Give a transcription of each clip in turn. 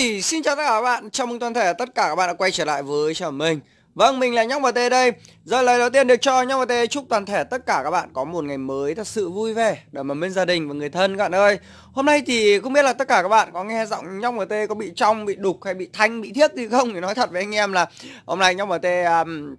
Hey, xin chào tất cả các bạn, chào mừng toàn thể tất cả các bạn đã quay trở lại với chào mình Vâng, mình là Nhóc và Tê đây Giờ lời đầu tiên được cho Nhóc và Tê chúc toàn thể tất cả các bạn có một ngày mới thật sự vui vẻ Để mà bên gia đình và người thân các bạn ơi Hôm nay thì không biết là tất cả các bạn có nghe giọng Nhóc và Tê có bị trong, bị đục hay bị thanh, bị thiết gì không Thì nói thật với anh em là hôm nay Nhóc và Tê... Um,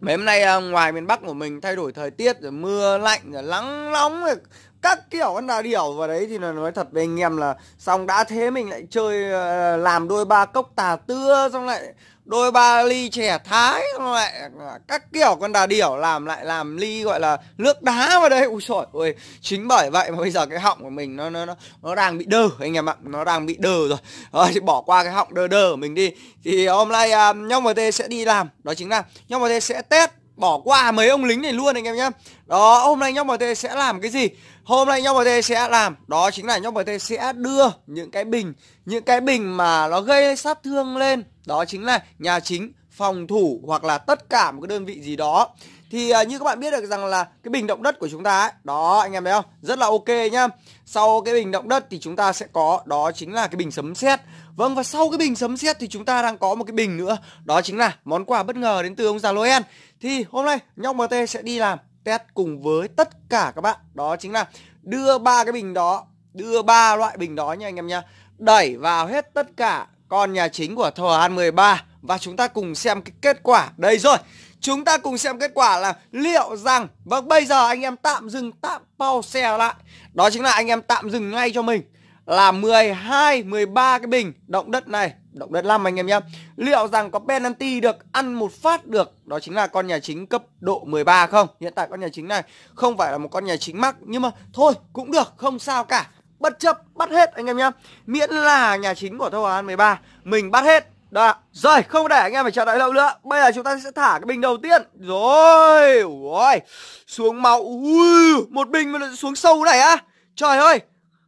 Mấy hôm nay um, ngoài miền Bắc của mình thay đổi thời tiết rồi mưa lạnh rồi nắng nóng rồi các kiểu con đà điểu vào đấy thì là nói thật với anh em là xong đã thế mình lại chơi ờ, làm đôi ba cốc tà tưa xong lại đôi ba ly chè thái xong lại ờ, các kiểu con đà điểu làm lại làm ly gọi là nước đá vào đây ui trời ơi chính bởi vậy mà bây giờ cái họng của mình nó nó nó, nó đang bị đơ anh em ạ nó đang bị đơ rồi à, thì bỏ qua cái họng đơ đơ của mình đi thì hôm nay uh, nhóc mt sẽ đi làm đó chính là nhóc mt sẽ test bỏ qua mấy ông lính này luôn anh em nhé đó hôm nay nhóc bt sẽ làm cái gì hôm nay nhóc bt sẽ làm đó chính là nhóc bt sẽ đưa những cái bình những cái bình mà nó gây sát thương lên đó chính là nhà chính phòng thủ hoặc là tất cả một cái đơn vị gì đó thì uh, như các bạn biết được rằng là cái bình động đất của chúng ta ấy, đó anh em thấy không rất là ok nhá sau cái bình động đất thì chúng ta sẽ có đó chính là cái bình sấm sét vâng và sau cái bình sấm sét thì chúng ta đang có một cái bình nữa đó chính là món quà bất ngờ đến từ ông già Noel thì hôm nay nhóc MT sẽ đi làm test cùng với tất cả các bạn đó chính là đưa ba cái bình đó đưa ba loại bình đó nha anh em nha đẩy vào hết tất cả con nhà chính của thờ An 13 và chúng ta cùng xem cái kết quả đây rồi chúng ta cùng xem kết quả là liệu rằng vâng bây giờ anh em tạm dừng tạm pause xe lại đó chính là anh em tạm dừng ngay cho mình là 12, 13 cái bình động đất này, động đất 5 anh em nhé. Liệu rằng có penalty được ăn một phát được, đó chính là con nhà chính cấp độ 13 không? Hiện tại con nhà chính này không phải là một con nhà chính mắc, nhưng mà thôi cũng được, không sao cả. Bất chấp bắt hết anh em nhé. Miễn là nhà chính của Thâu An 13, mình bắt hết. Đó. Rồi, không để anh em phải chờ đợi lâu nữa. Bây giờ chúng ta sẽ thả cái bình đầu tiên. Rồi, ôi. Xuống máu. Ui, một bình mà xuống sâu này á. Trời ơi,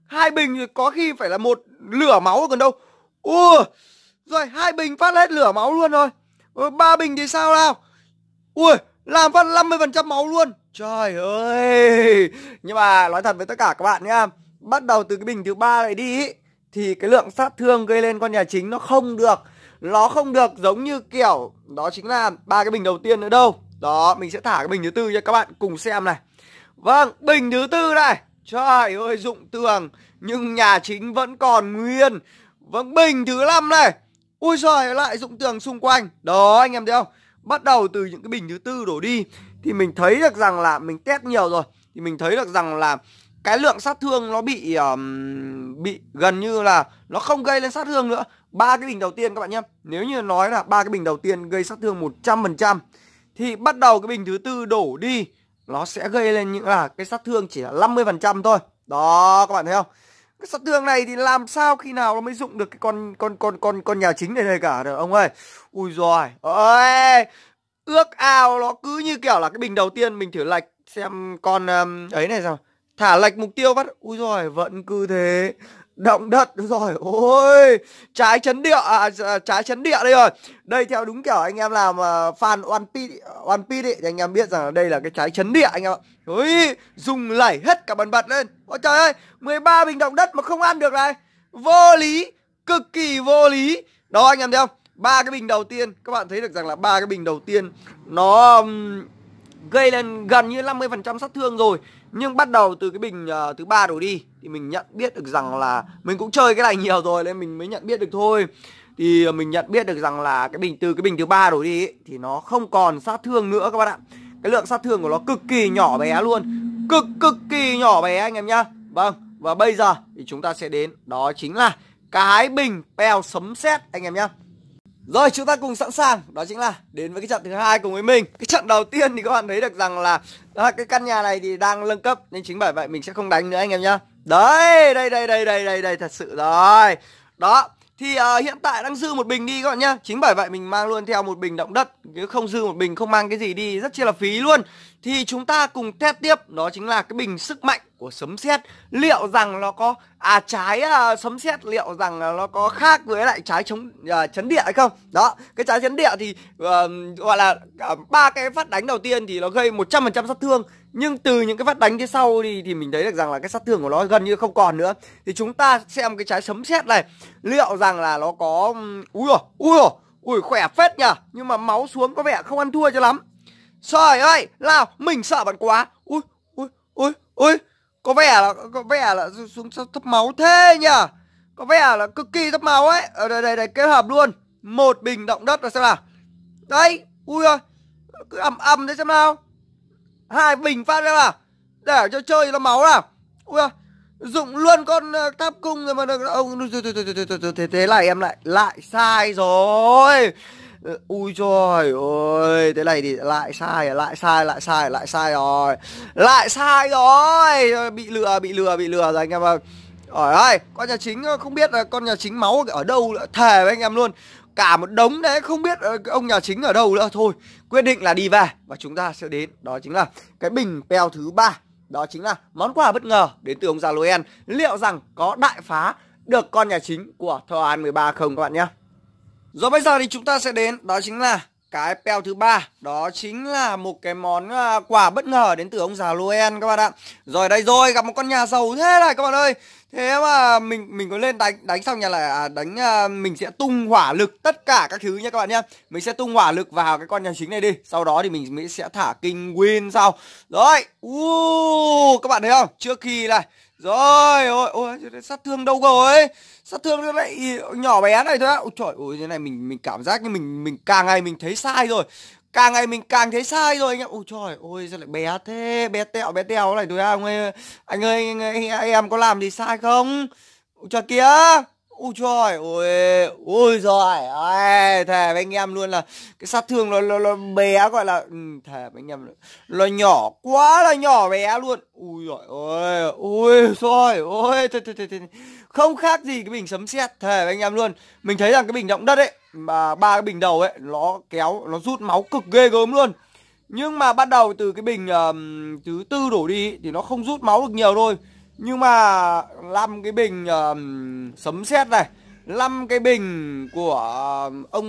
hai bình thì có khi phải là một lửa máu còn đâu ua rồi hai bình phát hết lửa máu luôn rồi ờ, ba bình thì sao nào ui làm phát 50% máu luôn trời ơi nhưng mà nói thật với tất cả các bạn nhá bắt đầu từ cái bình thứ ba lại đi thì cái lượng sát thương gây lên con nhà chính nó không được nó không được giống như kiểu đó chính là ba cái bình đầu tiên nữa đâu đó mình sẽ thả cái bình thứ tư cho các bạn cùng xem này vâng bình thứ tư này Trời ơi dụng tường Nhưng nhà chính vẫn còn nguyên Vâng bình thứ năm này Ui giời lại dụng tường xung quanh Đó anh em thấy không Bắt đầu từ những cái bình thứ tư đổ đi Thì mình thấy được rằng là mình test nhiều rồi Thì mình thấy được rằng là cái lượng sát thương nó bị um, bị gần như là nó không gây lên sát thương nữa ba cái bình đầu tiên các bạn nhé nếu như nói là ba cái bình đầu tiên gây sát thương 100% thì bắt đầu cái bình thứ tư đổ đi nó sẽ gây lên những là cái sát thương chỉ là 50% thôi. Đó các bạn thấy không? Cái sát thương này thì làm sao khi nào nó mới dụng được cái con con con con con nhà chính này này cả được ông ơi. Ui giời. Ơi. Ước ao nó cứ như kiểu là cái bình đầu tiên mình thử lạch xem con um, ấy này sao. Thả lệch mục tiêu phát. Ui giời, vẫn cứ thế động đất rồi ôi trái chấn địa à, à, trái chấn địa đây rồi đây theo đúng kiểu anh em làm uh, fan one piece one piece ấy, thì anh em biết rằng đây là cái trái chấn địa anh em ạ ôi dùng lẩy hết cả bàn bật lên ôi trời ơi 13 bình động đất mà không ăn được này vô lý cực kỳ vô lý đó anh em thấy không ba cái bình đầu tiên các bạn thấy được rằng là ba cái bình đầu tiên nó um, gây lên gần như 50% sát thương rồi nhưng bắt đầu từ cái bình uh, thứ ba đổ đi thì mình nhận biết được rằng là mình cũng chơi cái này nhiều rồi nên mình mới nhận biết được thôi thì ờ, mình nhận biết được rằng là cái bình từ cái bình thứ ba đổ đi ấy, thì nó không còn sát thương nữa các bạn ạ cái lượng sát thương của nó cực kỳ nhỏ bé luôn cực cực kỳ nhỏ bé anh em nhá vâng và bây giờ thì chúng ta sẽ đến đó chính là cái bình peo sấm sét anh em nhá rồi chúng ta cùng sẵn sàng Đó chính là đến với cái trận thứ hai cùng với mình Cái trận đầu tiên thì các bạn thấy được rằng là à, Cái căn nhà này thì đang nâng cấp Nên chính bởi vậy mình sẽ không đánh nữa anh em nhá Đấy đây đây đây đây đây đây thật sự rồi Đó thì uh, hiện tại đang dư một bình đi các bạn nhá Chính bởi vậy mình mang luôn theo một bình động đất Nếu không dư một bình không mang cái gì đi rất chi là phí luôn Thì chúng ta cùng test tiếp Đó chính là cái bình sức mạnh của sấm sét liệu rằng nó có à trái à, sấm sét liệu rằng à, nó có khác với lại trái chống à, chấn địa hay không đó cái trái chấn địa thì à, gọi là ba à, cái phát đánh đầu tiên thì nó gây 100% sát thương nhưng từ những cái phát đánh phía sau thì thì mình thấy được rằng là cái sát thương của nó gần như không còn nữa thì chúng ta xem cái trái sấm sét này liệu rằng là nó có ui rồi ui rồi ui khỏe phết nhở nhưng mà máu xuống có vẻ không ăn thua cho lắm trời ơi nào mình sợ bạn quá ui ui ui ui có vẻ là có vẻ là xuống thấp máu thế nhỉ Có vẻ là cực kỳ thấp máu ấy Ở ờ, đây đây đây kết hợp luôn Một bình động đất là xem nào Đấy Ui ơi Cứ ầm ầm thế xem nào Hai bình phát ra là Để cho chơi nó máu nào Ui ơi dụng luôn con ờ, tháp cung rồi mà được ông thế, thế, lại em lại lại sai rồi ui trời ơi thế này thì lại sai lại sai lại sai lại sai rồi lại sai rồi bị lừa bị lừa bị lừa rồi anh em ơi Ở ơi, con nhà chính không biết là con nhà chính máu ở đâu nữa, thề với anh em luôn. Cả một đống đấy không biết ông nhà chính ở đâu nữa thôi. Quyết định là đi về và chúng ta sẽ đến đó chính là cái bình peo thứ ba. Đó chính là món quà bất ngờ đến từ ông già Noel. Liệu rằng có đại phá được con nhà chính của Thor 13 không các bạn nhé rồi bây giờ thì chúng ta sẽ đến đó chính là cái peo thứ ba đó chính là một cái món à, quà bất ngờ đến từ ông già loen các bạn ạ. Rồi đây rồi, gặp một con nhà giàu thế này các bạn ơi. Thế mà mình mình có lên đánh đánh xong nhà là đánh à, mình sẽ tung hỏa lực tất cả các thứ nhé các bạn nhé Mình sẽ tung hỏa lực vào cái con nhà chính này đi. Sau đó thì mình sẽ thả kinh win sau. Rồi, uh, các bạn thấy không? Trước khi này rồi ôi ôi sát thương đâu rồi sát thương nó lại nhỏ bé này thôi á ôi trời ôi thế này mình mình cảm giác như mình mình càng ngày mình thấy sai rồi càng ngày mình càng thấy sai rồi anh em ôi trời ôi sao lại bé thế bé tẹo bé tẹo này thôi à, ông ơi anh ơi anh, ơi, anh, ơi, anh em có làm gì sai không ôi trời kia Ôi trời ôi ôi giời ơi thề với anh em luôn là cái sát thương nó nó, nó bé gọi là ừ, thề với anh em nó nhỏ quá là nhỏ bé luôn. Ui giời ơi ôi trời ôi thề, thề, thề, thề. không khác gì cái bình sấm sét thề với anh em luôn. Mình thấy rằng cái bình động đất ấy mà ba cái bình đầu ấy nó kéo nó rút máu cực ghê gớm luôn. Nhưng mà bắt đầu từ cái bình um, thứ tư đổ đi thì nó không rút máu được nhiều thôi nhưng mà năm cái bình uh, sấm sét này năm cái bình của ông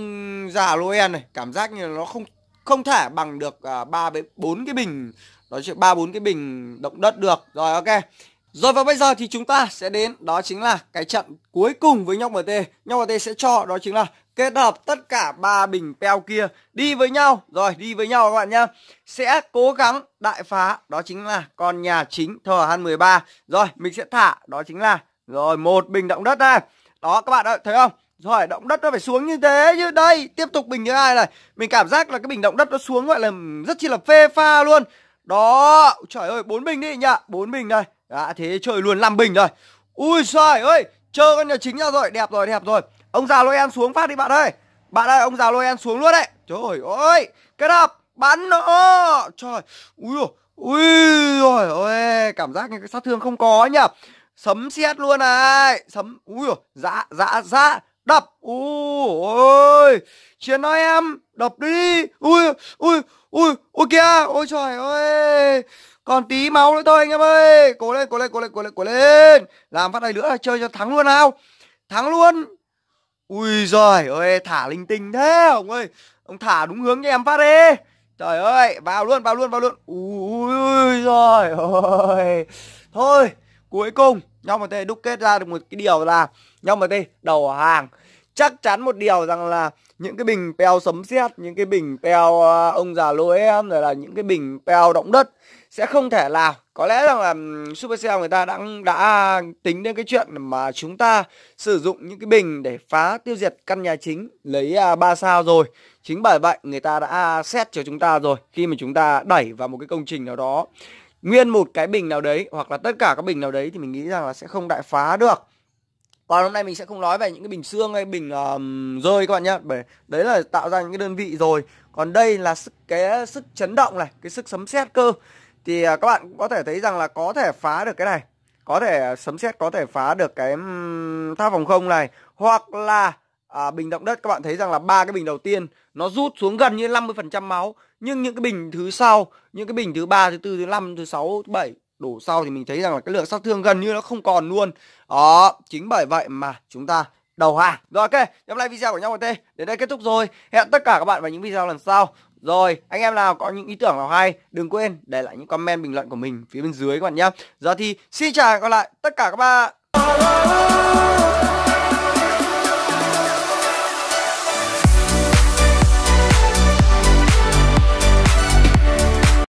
già Noel này cảm giác như nó không không thể bằng được à, ba với bốn cái bình đó chuyện ba bốn cái bình động đất được rồi ok rồi và bây giờ thì chúng ta sẽ đến đó chính là cái trận cuối cùng với nhóc MT. Nhóc MT sẽ cho đó chính là kết hợp tất cả ba bình peo kia đi với nhau rồi đi với nhau các bạn nhá sẽ cố gắng đại phá đó chính là con nhà chính thờ han 13 rồi mình sẽ thả đó chính là rồi một bình động đất đây đó các bạn ơi thấy không rồi động đất nó phải xuống như thế như đây tiếp tục bình thứ hai này mình cảm giác là cái bình động đất nó xuống gọi là rất chi là phê pha luôn đó trời ơi bốn bình đi nhỉ bốn bình đây đã dạ, thế chơi luôn năm bình rồi ui trời ơi chơi con nhà chính ra rồi đẹp rồi đẹp rồi Ông già Noel xuống phát đi bạn ơi Bạn ơi ông già Noel xuống luôn đấy Trời ơi Kết hợp Bắn nó Trời Ui dồi Ui dồi ôi Cảm giác như cái sát thương không có nhỉ Sấm sét luôn này Sấm Ui dồi Dạ dạ dạ Đập Ui ôi Chiến nói em Đập đi Ui Ui Ui Ui kìa Ôi trời ơi còn tí máu nữa thôi anh em ơi cố lên cố lên cố lên cố lên cố lên làm phát này nữa là chơi cho thắng luôn nào thắng luôn Ui giời ơi thả linh tinh thế ông ơi Ông thả đúng hướng cho em phát đi Trời ơi vào luôn vào luôn vào luôn Ui, ui giời ơi Thôi cuối cùng Nhau mà tê đúc kết ra được một cái điều là Nhau mà tê đầu hàng Chắc chắn một điều rằng là những cái bình peo sấm sét, những cái bình peo ờ, ông già lỗi em rồi là những cái bình peo động đất sẽ không thể nào có lẽ rằng là Supercell người ta đã đã tính đến cái chuyện mà chúng ta sử dụng những cái bình để phá tiêu diệt căn nhà chính lấy uh, à, 3 sao rồi chính bởi vậy người ta đã xét cho chúng ta rồi khi mà chúng ta đẩy vào một cái công trình nào đó nguyên một cái bình nào đấy hoặc là tất cả các bình nào đấy thì mình nghĩ rằng là sẽ không đại phá được còn hôm nay mình sẽ không nói về những cái bình xương hay bình um, rơi các bạn nhé bởi đấy là tạo ra những cái đơn vị rồi còn đây là sức, cái sức chấn động này cái sức sấm sét cơ thì à, các bạn có thể thấy rằng là có thể phá được cái này có thể à, sấm sét có thể phá được cái tháp phòng không này hoặc là à, bình động đất các bạn thấy rằng là ba cái bình đầu tiên nó rút xuống gần như 50% máu nhưng những cái bình thứ sau những cái bình thứ ba thứ tư thứ năm thứ sáu thứ bảy đổ sau thì mình thấy rằng là cái lượng sát thương gần như nó không còn luôn đó chính bởi vậy mà chúng ta đầu hàng rồi ok hôm nay video của nhau tê. đến đây kết thúc rồi hẹn tất cả các bạn vào những video lần sau rồi, anh em nào có những ý tưởng nào hay, đừng quên để lại những comment bình luận của mình phía bên dưới các bạn nhé. Giờ thì xin chào và hẹn gặp lại tất cả các bạn.